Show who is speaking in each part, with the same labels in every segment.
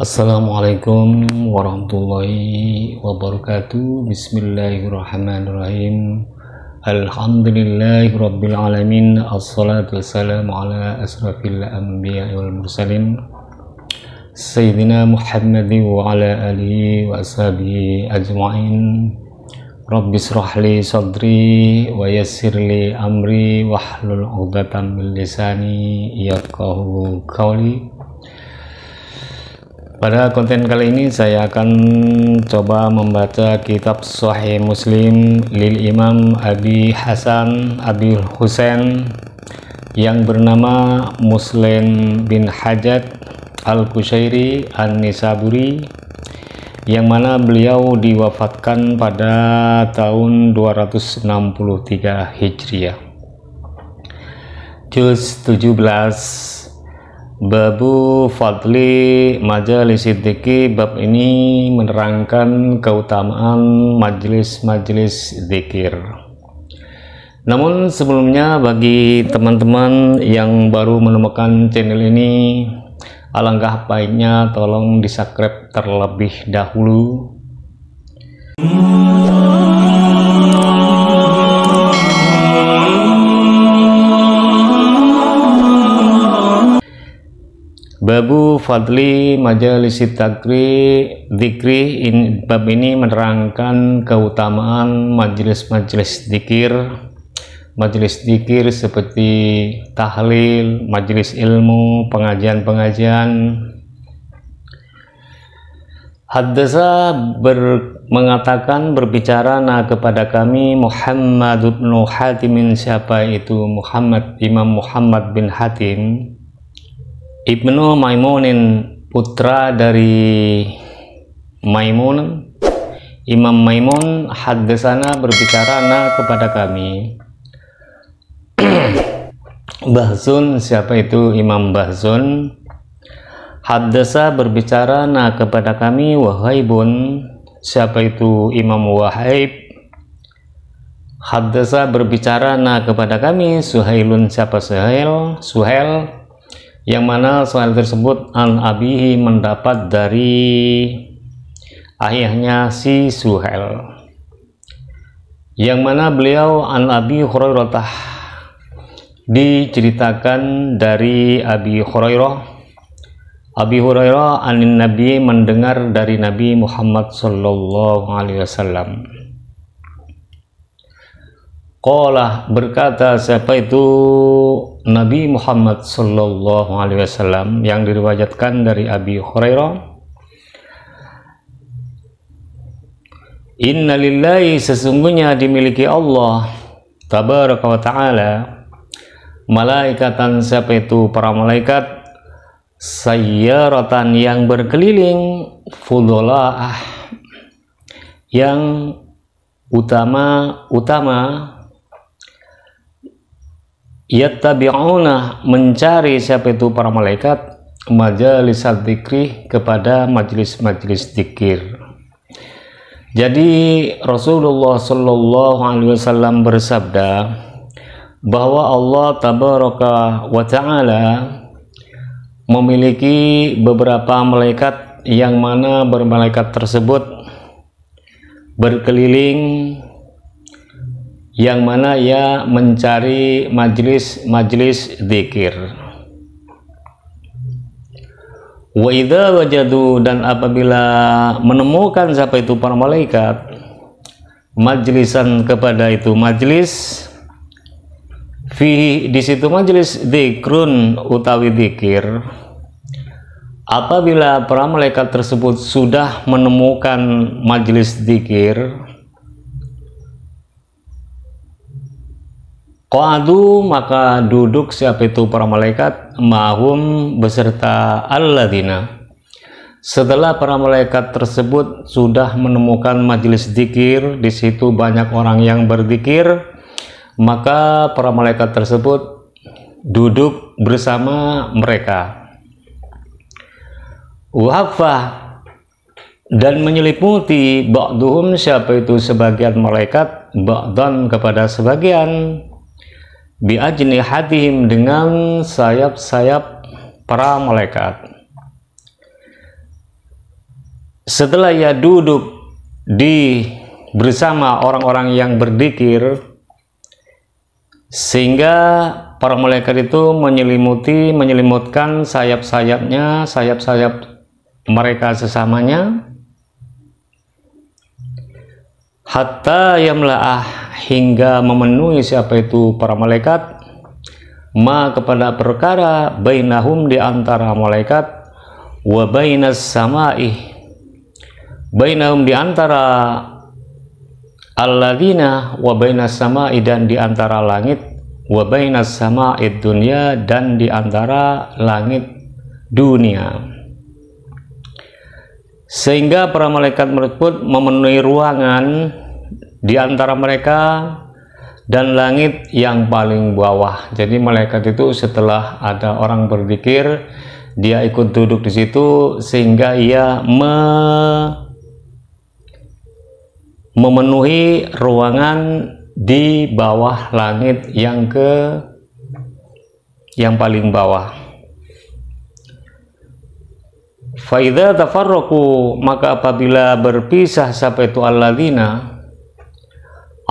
Speaker 1: Assalamualaikum warahmatullahi wabarakatuh Bismillahirrahmanirrahim Alhamdulillahirabbil alamin Assalatu wassalamu ala asrafil anbiya wal mursalin Sayyidina Muhammad wa ala alihi wa ashabihi ajma'in Rabbi srahli sadri wa yassirli amri wahlul 'uqdatam min lisani yakahu qawli pada konten kali ini saya akan coba membaca kitab Sahih Muslim lil Imam Abi Hasan Abi Husain yang bernama Muslim bin Hajat Al-Kushairi An-Nisaburi yang mana beliau diwafatkan pada tahun 263 Hijriah. Juz 17 Babu Fadli Majelis Diki bab ini menerangkan keutamaan majelis-majelis zikir. Namun sebelumnya bagi teman-teman yang baru menemukan channel ini alangkah baiknya tolong di-subscribe terlebih dahulu. Babu Fadli Majelis Takri Dikri in, bab ini menerangkan keutamaan majelis-majelis dikir majelis dikir seperti tahlil, majelis ilmu, pengajian-pengajian Haddasa ber, mengatakan berbicara nah kepada kami Muhammad bin Hatim siapa itu Muhammad Imam Muhammad bin Hatim Ibnu Maimunin putra dari Maimun Imam Maimun haddesana berbicara na kepada kami Bahzun siapa itu Imam Bahzun Haddasa berbicara na kepada kami Wahaibun siapa itu Imam Wahaib Haddasa berbicara na kepada kami Suhailun siapa Suhail Suhail yang mana soal tersebut an abihi mendapat dari ayahnya si suhel yang mana beliau an Abi Hurairah diceritakan dari Abi Hurairah Abi Hurairah anin Nabi mendengar dari Nabi Muhammad Sallallahu Alaihi Wasallam Qala berkata siapa itu Nabi Muhammad Sallallahu Alaihi Wasallam yang diriwayatkan dari Abi Hurairah Inna lillahi sesungguhnya dimiliki Allah Tabaraka wa ta'ala Malaikatan siapa itu para malaikat Sayyaratan yang berkeliling Fudola'ah Yang utama-utama yattabi'una mencari siapa itu para malaikat majalis ad-dikri kepada majelis-majelis dikir. Jadi Rasulullah Shallallahu alaihi wasallam bersabda bahwa Allah tabaraka wa taala memiliki beberapa malaikat yang mana bermalaikat tersebut berkeliling yang mana ia mencari majlis majlis zikir. Wa idza wajadu dan apabila menemukan siapa itu para malaikat majlisan kepada itu majlis, fi di situ majelis dikrun utawi dikir. apabila para malaikat tersebut sudah menemukan majlis dikir. Qadu maka duduk siapa itu para malaikat ma'hum beserta alladina. Setelah para malaikat tersebut sudah menemukan majelis zikir, di situ banyak orang yang berzikir, maka para malaikat tersebut duduk bersama mereka. Wafah dan menyelimuti ba'duhum siapa itu sebagian malaikat ba'dan kepada sebagian biajnihatihim dengan sayap-sayap para malaikat. Setelah ia duduk di bersama orang-orang yang berdikir sehingga para malaikat itu menyelimuti menyelimutkan sayap-sayapnya sayap-sayap mereka sesamanya hatta yamla'ah hingga memenuhi siapa itu para malaikat ma kepada perkara bainahum di antara malaikat wa bainas sama'i bainahum di antara alladzina wa bainas sama'i dan di antara langit wa bainas sama'id dunia dan di antara langit dunia sehingga para malaikat tersebut memenuhi ruangan di antara mereka dan langit yang paling bawah. Jadi malaikat itu setelah ada orang berzikir, dia ikut duduk di situ sehingga ia me memenuhi ruangan di bawah langit yang ke yang paling bawah. Faida tafarroku maka apabila berpisah sampai itu ladina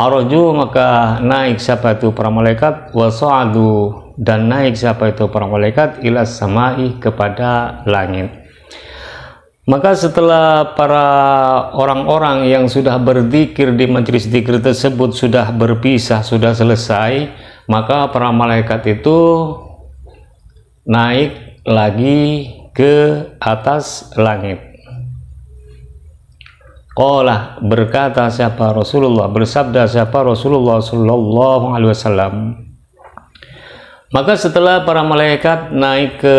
Speaker 1: Aroju maka naik siapa itu para malaikat wasoadu dan naik siapa itu para malaikat ilas samai kepada langit. Maka setelah para orang-orang yang sudah berzikir di majelis zikir tersebut sudah berpisah, sudah selesai, maka para malaikat itu naik lagi ke atas langit. Qala berkata siapa Rasulullah bersabda siapa Rasulullah sallallahu alaihi wasallam Maka setelah para malaikat naik ke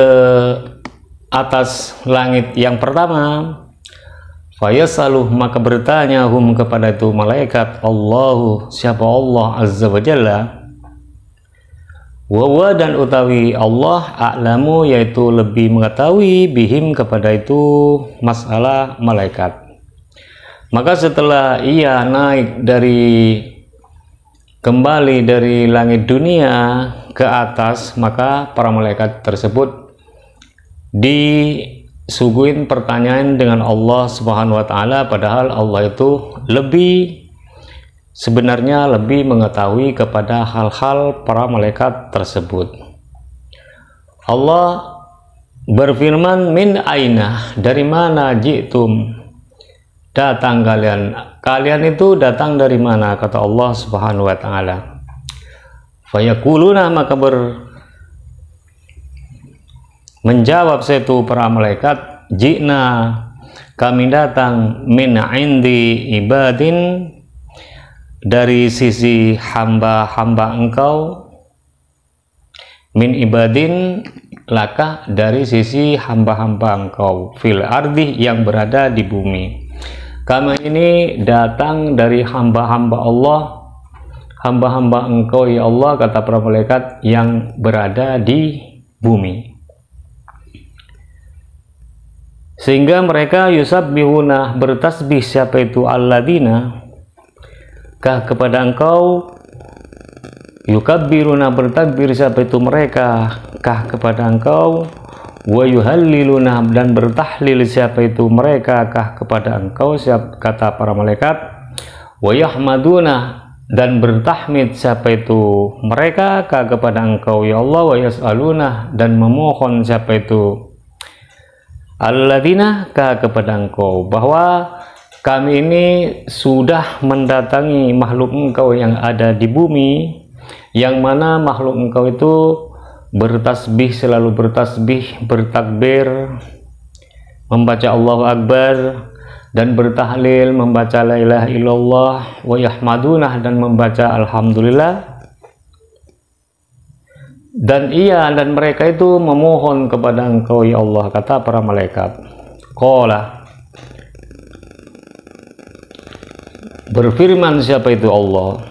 Speaker 1: atas langit yang pertama Fayasaluh maka bertanya hum kepada itu malaikat Allahu siapa Allah azza wa jalla wa dan utawi Allah a'lamu yaitu lebih mengetahui bihim kepada itu masalah malaikat maka setelah ia naik dari kembali dari langit dunia ke atas, maka para malaikat tersebut disuguhin pertanyaan dengan Allah Subhanahu wa taala padahal Allah itu lebih sebenarnya lebih mengetahui kepada hal-hal para malaikat tersebut. Allah berfirman min aina dari mana jitum datang kalian kalian itu datang dari mana kata Allah Subhanahu wa taala fayakuluna maka ber menjawab setu para malaikat Jikna, kami datang min indi ibadin dari sisi hamba-hamba engkau min ibadin laka dari sisi hamba-hamba engkau fil ardi yang berada di bumi kami ini datang dari hamba-hamba Allah, hamba-hamba engkau ya Allah, kata para malaikat yang berada di bumi. Sehingga mereka Yusuf bihuna bertasbih siapa itu alladzina kah kepada engkau biruna bertakbir siapa itu mereka kah kepada engkau wa dan bertahlil siapa itu mereka kah kepada engkau siap kata para malaikat wa yahmaduna dan bertahmid siapa itu mereka kah kepada engkau ya Allah wa yas'aluna dan memohon siapa itu alladzina kah kepada engkau bahwa kami ini sudah mendatangi makhluk engkau yang ada di bumi yang mana makhluk engkau itu bertasbih selalu bertasbih bertakbir membaca Allah Akbar dan bertahlil membaca la ilaha illallah wa yahmadunah dan membaca alhamdulillah dan ia dan mereka itu memohon kepada engkau ya Allah kata para malaikat qala berfirman siapa itu Allah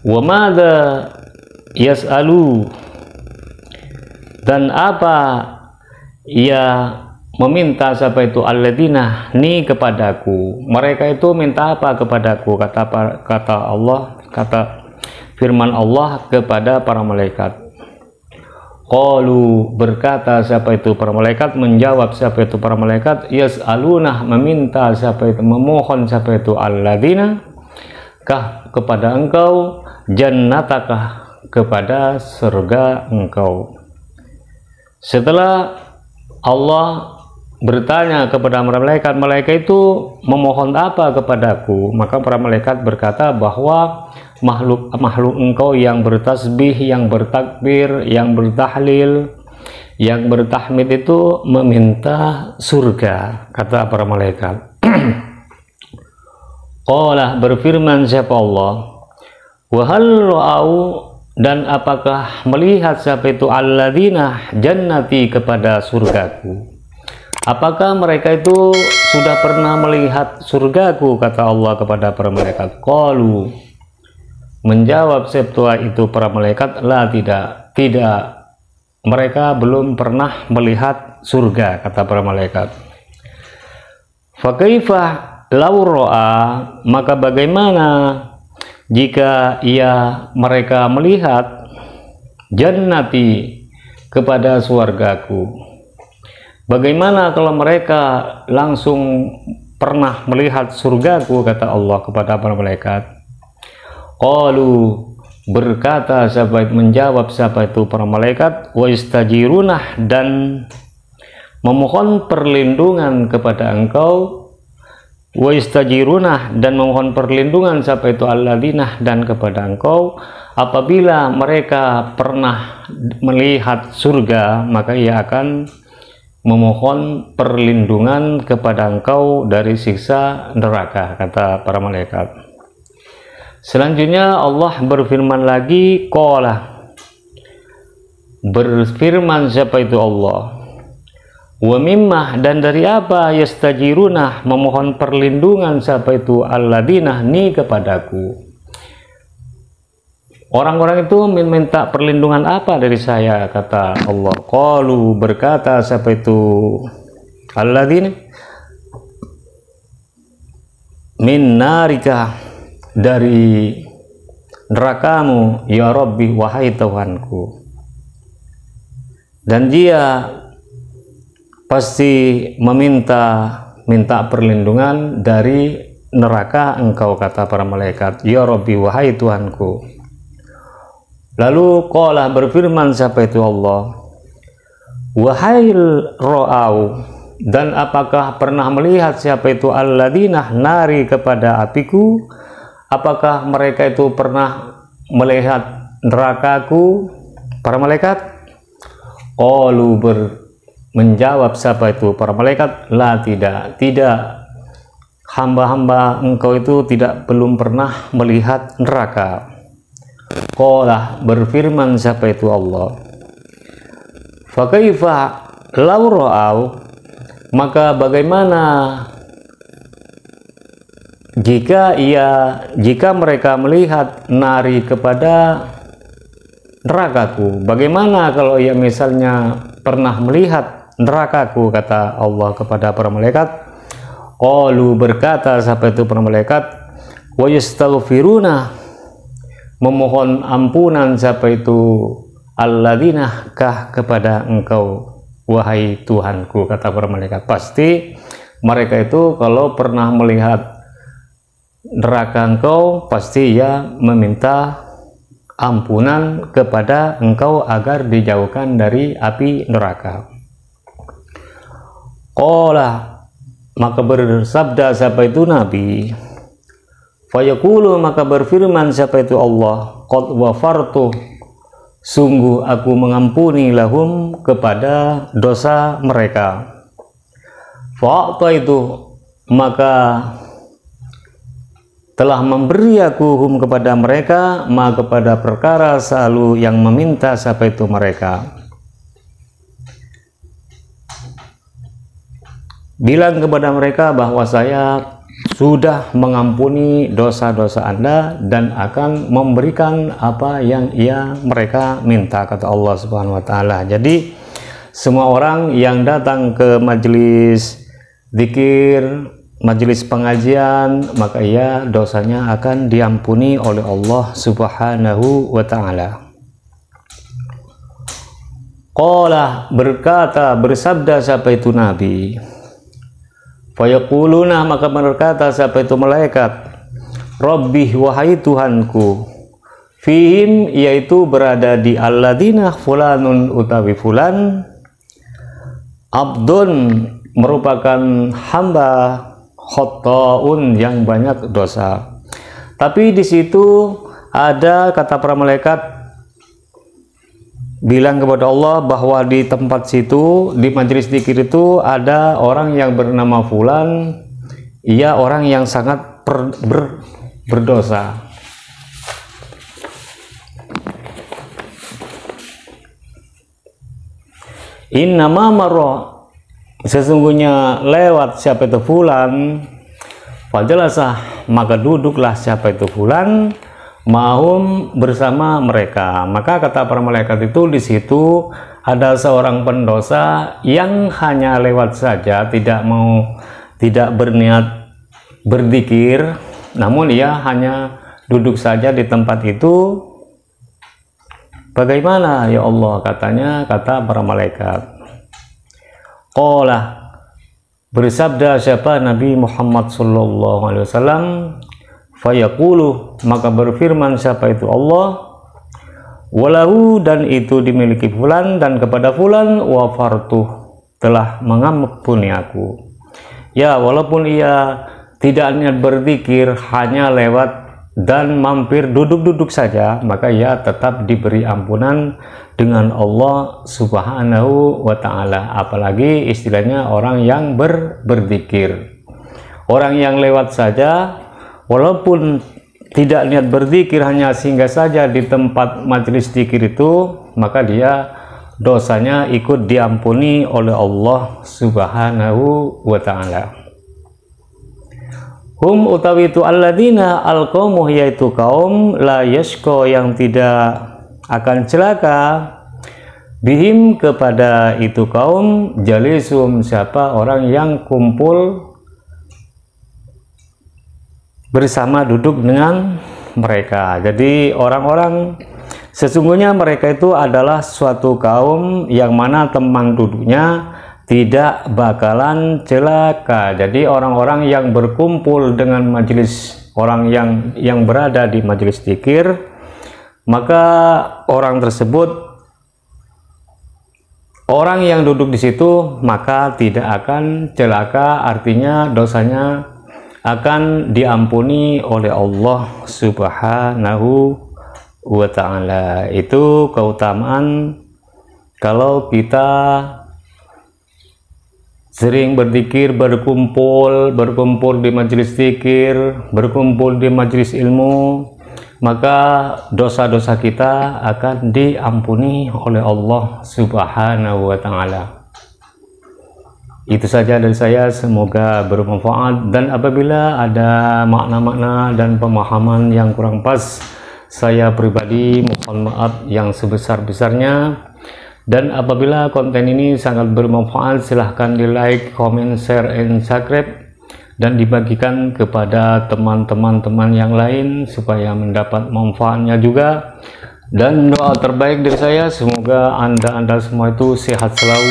Speaker 1: wa yas'alu dan apa ia meminta siapa itu alladzina ni kepadaku mereka itu minta apa kepadaku kata kata Allah kata firman Allah kepada para malaikat Qalu berkata siapa itu para malaikat menjawab siapa itu para malaikat yasaluna meminta siapa itu memohon siapa itu alladzina kah kepada engkau jannatakah kepada surga engkau setelah Allah bertanya kepada para malaikat, malaikat itu memohon apa kepadaku? Maka para malaikat berkata bahwa makhluk makhluk engkau yang bertasbih, yang bertakbir, yang bertahlil, yang bertahmid itu meminta surga, kata para malaikat. Qala berfirman siapa Allah? Wa hal ra'au dan apakah melihat siapa itu alladzina jannati kepada surgaku? Apakah mereka itu sudah pernah melihat surgaku? Kata Allah kepada para malaikat. Qalu. Menjawab Septua itu para malaikat, lah tidak, tidak. Mereka belum pernah melihat surga, kata para malaikat. Fakifah lauroa, maka bagaimana jika ia mereka melihat jannati kepada suargaku bagaimana kalau mereka langsung pernah melihat surgaku kata Allah kepada para malaikat qalu berkata sahabat menjawab sahabat itu para malaikat wa istajirunah dan memohon perlindungan kepada engkau wa dan memohon perlindungan siapa itu alladzina dan kepada engkau apabila mereka pernah melihat surga maka ia akan memohon perlindungan kepada engkau dari siksa neraka kata para malaikat selanjutnya Allah berfirman lagi qala berfirman siapa itu Allah Wa dan dari apa yastajirunah memohon perlindungan siapa itu alladzina ni kepadaku. Orang-orang itu minta perlindungan apa dari saya kata Allah. Qalu berkata siapa itu alladzina min narika dari nerakamu ya Rabbi wahai Tuhanku. Dan dia pasti meminta minta perlindungan dari neraka engkau kata para malaikat ya Rabbi wahai Tuhanku lalu qala berfirman siapa itu Allah wahai ro'au dan apakah pernah melihat siapa itu alladinah nari kepada apiku apakah mereka itu pernah melihat nerakaku para malaikat kolu ber Menjawab siapa itu? Para malaikat, la tidak, tidak. Hamba-hamba engkau itu tidak belum pernah melihat neraka. Qala berfirman siapa itu Allah? Fakaifa lau ra'au maka bagaimana jika ia jika mereka melihat nari kepada nerakaku bagaimana kalau ia misalnya pernah melihat nerakaku kata Allah kepada para malaikat Qalu berkata sampai itu para malaikat wa yastaghfiruna memohon ampunan siapa itu alladzina kah kepada engkau wahai Tuhanku kata para malaikat pasti mereka itu kalau pernah melihat neraka engkau pasti ia meminta ampunan kepada engkau agar dijauhkan dari api neraka Qala maka bersabda siapa itu Nabi Fayaqulu maka berfirman siapa itu Allah Qad wafartu Sungguh aku mengampuni lahum kepada dosa mereka Fa'ata itu maka telah memberi aku hum kepada mereka ma kepada perkara selalu yang meminta siapa itu mereka bilang kepada mereka bahwa saya sudah mengampuni dosa-dosa Anda dan akan memberikan apa yang ia mereka minta kata Allah Subhanahu wa taala. Jadi semua orang yang datang ke majelis zikir, majelis pengajian, maka ia dosanya akan diampuni oleh Allah Subhanahu wa taala. Qala berkata bersabda siapa itu nabi Fayaquluna maka berkata siapa itu malaikat Rabbih wahai Tuhanku Fihim yaitu berada di alladina fulanun utawi fulan Abdun merupakan hamba khotoun yang banyak dosa tapi di situ ada kata para malaikat bilang kepada Allah bahwa di tempat situ di majelis dikir itu ada orang yang bernama Fulan ia orang yang sangat per, ber, berdosa innama marro sesungguhnya lewat siapa itu Fulan fajalasah maka duduklah siapa itu Fulan Mahum bersama mereka. Maka kata para malaikat itu di situ ada seorang pendosa yang hanya lewat saja, tidak mau tidak berniat berzikir, namun ia hanya duduk saja di tempat itu. Bagaimana ya Allah katanya kata para malaikat. Qala bersabda siapa Nabi Muhammad sallallahu alaihi wasallam fayaqulu maka berfirman siapa itu Allah walahu dan itu dimiliki fulan dan kepada fulan wafartuh telah mengampuni aku ya walaupun ia tidak hanya berzikir hanya lewat dan mampir duduk-duduk saja maka ia tetap diberi ampunan dengan Allah subhanahu wa ta'ala apalagi istilahnya orang yang ber berzikir orang yang lewat saja walaupun tidak niat berzikir hanya singgah saja di tempat majelis zikir itu maka dia dosanya ikut diampuni oleh Allah Subhanahu wa taala. Hum utawi itu alladzina alqaumu yaitu kaum la yashqa yang tidak akan celaka bihim kepada itu kaum jalisum siapa orang yang kumpul bersama duduk dengan mereka. Jadi orang-orang sesungguhnya mereka itu adalah suatu kaum yang mana teman duduknya tidak bakalan celaka. Jadi orang-orang yang berkumpul dengan majelis orang yang yang berada di majelis zikir, maka orang tersebut orang yang duduk di situ maka tidak akan celaka, artinya dosanya akan diampuni oleh Allah Subhanahu wa taala. Itu keutamaan kalau kita sering berzikir, berkumpul, berkumpul di majelis zikir, berkumpul di majelis ilmu, maka dosa-dosa kita akan diampuni oleh Allah Subhanahu wa taala. Itu saja dari saya, semoga bermanfaat dan apabila ada makna-makna dan pemahaman yang kurang pas, saya pribadi mohon maaf yang sebesar-besarnya. Dan apabila konten ini sangat bermanfaat, silahkan di like, comment, share, and subscribe dan dibagikan kepada teman-teman-teman yang lain supaya mendapat manfaatnya juga. Dan doa terbaik dari saya, semoga Anda-Anda semua itu sehat selalu,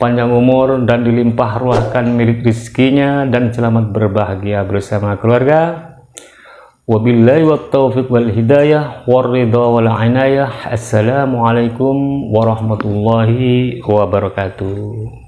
Speaker 1: panjang umur dan dilimpah ruahkan milik rizkinya dan selamat berbahagia bersama keluarga. Wabillahi wa taufiq wal hidayah warridha wal inayah. Assalamualaikum warahmatullahi wabarakatuh.